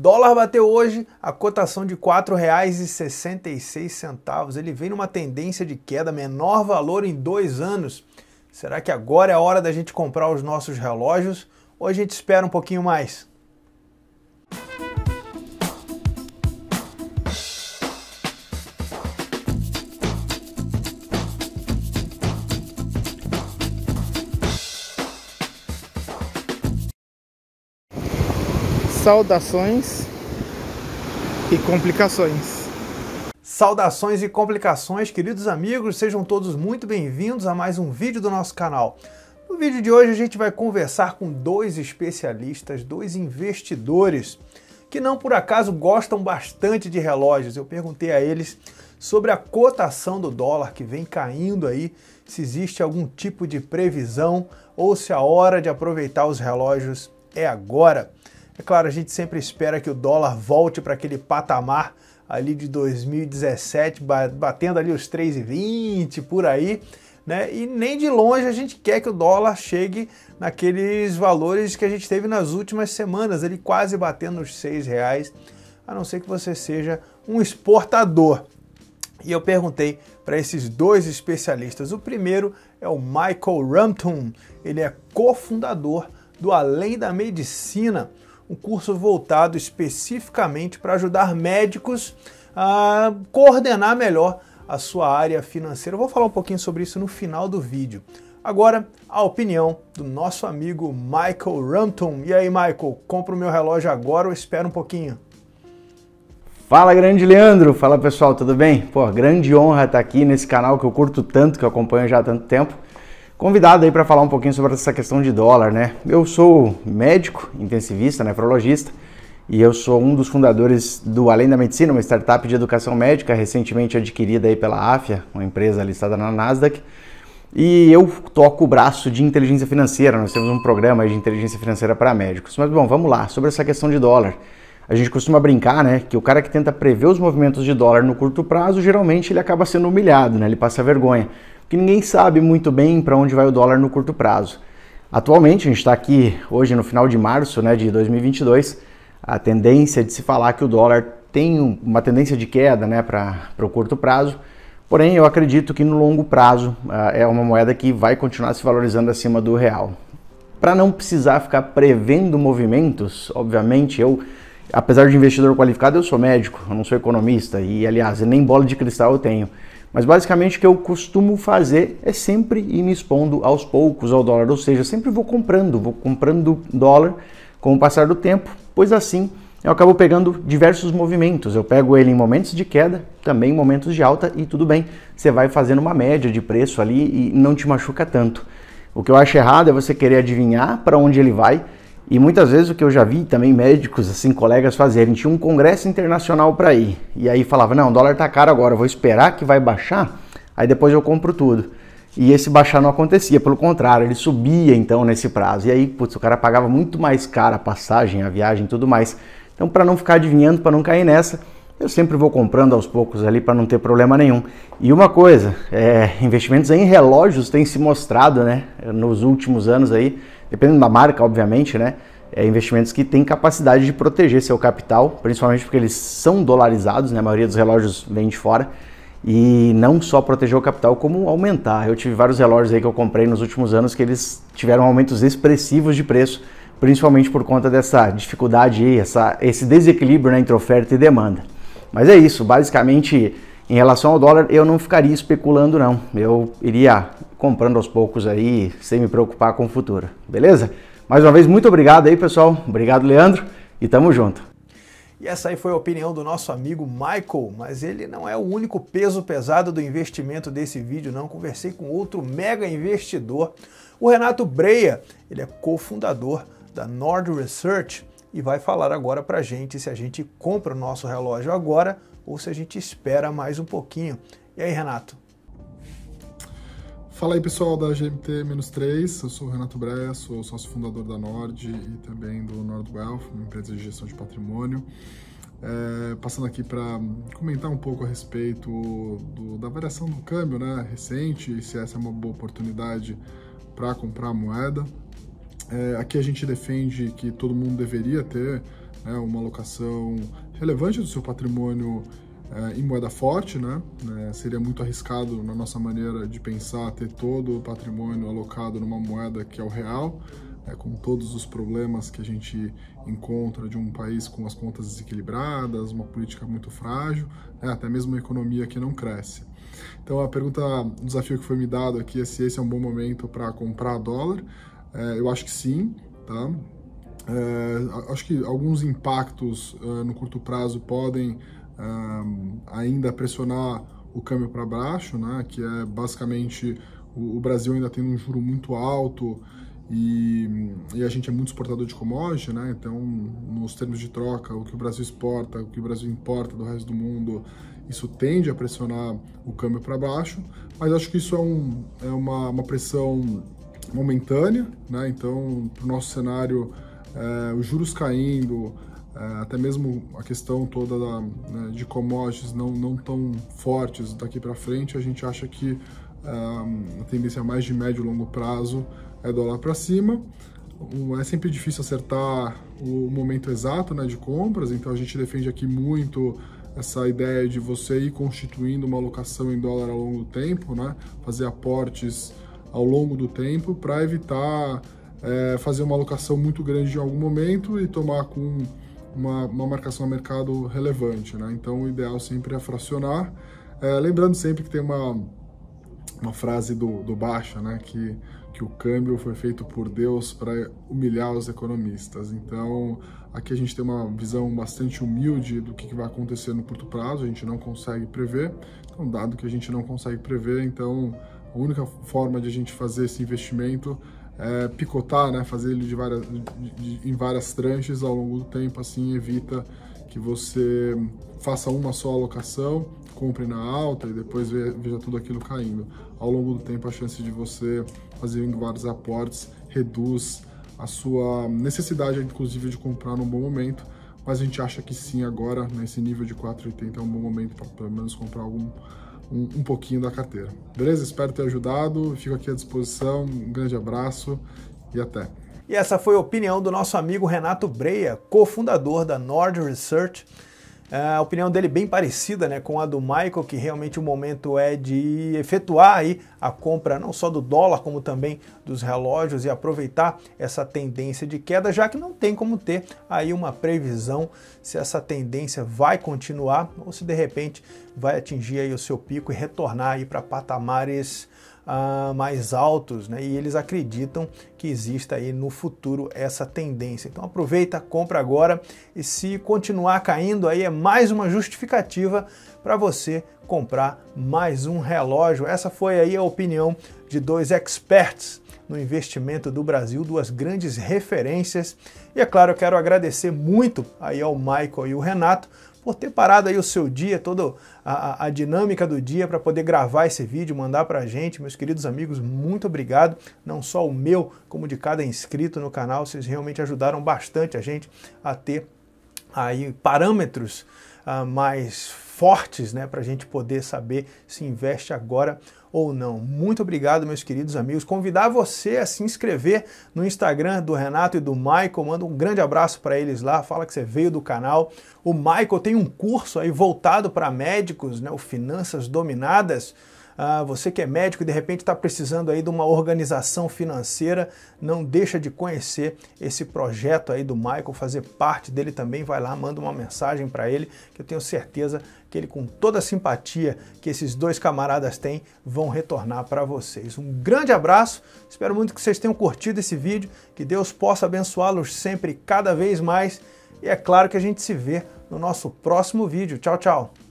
Dólar bateu hoje a cotação de R$ 4,66. Ele vem numa tendência de queda, menor valor em dois anos. Será que agora é a hora da gente comprar os nossos relógios? Ou a gente espera um pouquinho mais? Saudações e Complicações. Saudações e complicações, queridos amigos, sejam todos muito bem-vindos a mais um vídeo do nosso canal. No vídeo de hoje a gente vai conversar com dois especialistas, dois investidores que não por acaso gostam bastante de relógios. Eu perguntei a eles sobre a cotação do dólar que vem caindo aí, se existe algum tipo de previsão ou se a hora de aproveitar os relógios é agora. É claro, a gente sempre espera que o dólar volte para aquele patamar ali de 2017, batendo ali os 3,20 por aí, né? E nem de longe a gente quer que o dólar chegue naqueles valores que a gente teve nas últimas semanas, ele quase batendo os 6 reais, a não ser que você seja um exportador. E eu perguntei para esses dois especialistas. O primeiro é o Michael Rampton, ele é cofundador do Além da Medicina, um curso voltado especificamente para ajudar médicos a coordenar melhor a sua área financeira. Eu vou falar um pouquinho sobre isso no final do vídeo. Agora, a opinião do nosso amigo Michael Ranton. E aí, Michael, compra o meu relógio agora ou espera um pouquinho? Fala, grande Leandro! Fala pessoal, tudo bem? Pô, grande honra estar aqui nesse canal que eu curto tanto, que eu acompanho já há tanto tempo convidado aí para falar um pouquinho sobre essa questão de dólar, né? Eu sou médico, intensivista, nefrologista, e eu sou um dos fundadores do Além da Medicina, uma startup de educação médica recentemente adquirida aí pela AFIA, uma empresa listada na Nasdaq. E eu toco o braço de inteligência financeira, nós temos um programa de inteligência financeira para médicos. Mas bom, vamos lá, sobre essa questão de dólar. A gente costuma brincar, né, que o cara que tenta prever os movimentos de dólar no curto prazo, geralmente ele acaba sendo humilhado, né? Ele passa vergonha porque ninguém sabe muito bem para onde vai o dólar no curto prazo. Atualmente, a gente está aqui hoje no final de março né, de 2022, a tendência de se falar que o dólar tem uma tendência de queda né, para o curto prazo, porém eu acredito que no longo prazo uh, é uma moeda que vai continuar se valorizando acima do real. Para não precisar ficar prevendo movimentos, obviamente eu apesar de investidor qualificado, eu sou médico, eu não sou economista e, aliás, nem bola de cristal eu tenho. Mas basicamente o que eu costumo fazer é sempre ir me expondo aos poucos ao dólar, ou seja, sempre vou comprando, vou comprando dólar com o passar do tempo, pois assim eu acabo pegando diversos movimentos. Eu pego ele em momentos de queda, também em momentos de alta e tudo bem. Você vai fazendo uma média de preço ali e não te machuca tanto. O que eu acho errado é você querer adivinhar para onde ele vai e muitas vezes o que eu já vi também médicos, assim, colegas fazerem, tinha um congresso internacional para ir. E aí falava: "Não, o dólar tá caro agora, vou esperar que vai baixar, aí depois eu compro tudo". E esse baixar não acontecia, pelo contrário, ele subia então nesse prazo. E aí, putz, o cara pagava muito mais caro a passagem, a viagem, tudo mais. Então, para não ficar adivinhando, para não cair nessa, eu sempre vou comprando aos poucos ali para não ter problema nenhum. E uma coisa, é, investimentos em relógios têm se mostrado, né, nos últimos anos aí, dependendo da marca, obviamente, né? É, investimentos que têm capacidade de proteger seu capital, principalmente porque eles são dolarizados, né? A maioria dos relógios vem de fora. E não só proteger o capital, como aumentar. Eu tive vários relógios aí que eu comprei nos últimos anos que eles tiveram aumentos expressivos de preço, principalmente por conta dessa dificuldade aí, essa, esse desequilíbrio né, entre oferta e demanda. Mas é isso, basicamente, em relação ao dólar, eu não ficaria especulando não. Eu iria comprando aos poucos aí, sem me preocupar com o futuro, beleza? Mais uma vez, muito obrigado aí, pessoal. Obrigado, Leandro, e tamo junto. E essa aí foi a opinião do nosso amigo Michael, mas ele não é o único peso pesado do investimento desse vídeo, não. Conversei com outro mega investidor, o Renato Breia. Ele é cofundador da Nord Research e vai falar agora para gente se a gente compra o nosso relógio agora ou se a gente espera mais um pouquinho. E aí, Renato? Fala aí pessoal da GMT-3, eu sou o Renato Breia, sou sócio fundador da Nord e também do Nord Wealth, uma empresa de gestão de patrimônio. É, passando aqui para comentar um pouco a respeito do, da variação do câmbio né, recente, se essa é uma boa oportunidade para comprar moeda. É, aqui a gente defende que todo mundo deveria ter né, uma alocação relevante do seu patrimônio é, em moeda forte, né? É, seria muito arriscado na nossa maneira de pensar ter todo o patrimônio alocado numa moeda que é o real, é, com todos os problemas que a gente encontra de um país com as contas desequilibradas, uma política muito frágil, né? até mesmo uma economia que não cresce. Então a pergunta, o desafio que foi me dado aqui é se esse é um bom momento para comprar dólar. É, eu acho que sim, tá? É, acho que alguns impactos é, no curto prazo podem um, ainda pressionar o câmbio para baixo, né, que é basicamente o, o, Brasil ainda tem um juro muito alto e, e a gente é muito exportador de commodity, né, então nos termos de troca, o que o Brasil exporta, o que o Brasil importa do resto do mundo, isso tende a pressionar o câmbio para baixo, mas acho que isso é, um, é uma, uma pressão momentânea, né, então para o nosso cenário, é, os juros caindo, é, até mesmo a questão toda da, né, de commodities não, não tão fortes daqui para frente, a gente acha que é, a tendência mais de médio e longo prazo é dólar para cima. É sempre difícil acertar o momento exato né, de compras, então a gente defende aqui muito essa ideia de você ir constituindo uma alocação em dólar ao longo do tempo, né, fazer aportes ao longo do tempo para evitar é, fazer uma alocação muito grande em algum momento e tomar com uma, uma marcação a mercado relevante. Né? Então, o ideal sempre é fracionar. É, lembrando sempre que tem uma, uma frase do, do Baixa, né? que, que o câmbio foi feito por Deus para humilhar os economistas. Então, aqui a gente tem uma visão bastante humilde do que, que vai acontecer no curto prazo, a gente não consegue prever. Então, dado que a gente não consegue prever, então a única forma de a gente fazer esse investimento é, picotar, né? Fazer ele de várias, de, de, em várias tranches ao longo do tempo, assim evita que você faça uma só alocação, compre na alta e depois veja tudo aquilo caindo. Ao longo do tempo, a chance de você fazer vários aportes reduz a sua necessidade, inclusive, de comprar num bom momento mas a gente acha que sim agora, nesse nível de 4,80 é um bom momento para pelo menos comprar algum um, um, pouquinho da carteira. Beleza? Espero ter ajudado, fico aqui à disposição, um grande abraço e até. E essa foi a opinião do nosso amigo Renato Breia, cofundador da Nord Research, é, a opinião dele é bem parecida né, com a do Michael, que realmente o momento é de efetuar aí a compra não só do dólar, como também dos relógios e aproveitar essa tendência de queda, já que não tem como ter aí uma previsão se essa tendência vai continuar ou se de repente vai atingir aí o seu pico e retornar aí para patamares ah, mais altos, né? E eles acreditam que exista aí no futuro essa tendência. Então aproveita, compra agora e se continuar caindo aí é mais uma justificativa para você comprar mais um relógio. Essa foi aí a opinião de dois experts no investimento do Brasil, duas grandes referências. E é claro, eu quero agradecer muito aí ao Michael e o Renato por ter parado aí o seu dia, toda a, a dinâmica do dia para poder gravar esse vídeo, mandar para a gente. Meus queridos amigos, muito obrigado, não só o meu, como de cada inscrito no canal. Vocês realmente ajudaram bastante a gente a ter aí parâmetros uh, mais fortes né, para a gente poder saber se investe agora ou não. Muito obrigado, meus queridos amigos. Convidar você a se inscrever no Instagram do Renato e do Michael. Manda um grande abraço para eles lá. Fala que você veio do canal. O Michael tem um curso aí voltado para médicos, né? O Finanças Dominadas ah, você que é médico e de repente está precisando aí de uma organização financeira, não deixa de conhecer esse projeto aí do Michael, fazer parte dele também. Vai lá, manda uma mensagem para ele, que eu tenho certeza que ele, com toda a simpatia que esses dois camaradas têm, vão retornar para vocês. Um grande abraço, espero muito que vocês tenham curtido esse vídeo, que Deus possa abençoá-los sempre, cada vez mais. E é claro que a gente se vê no nosso próximo vídeo. Tchau, tchau!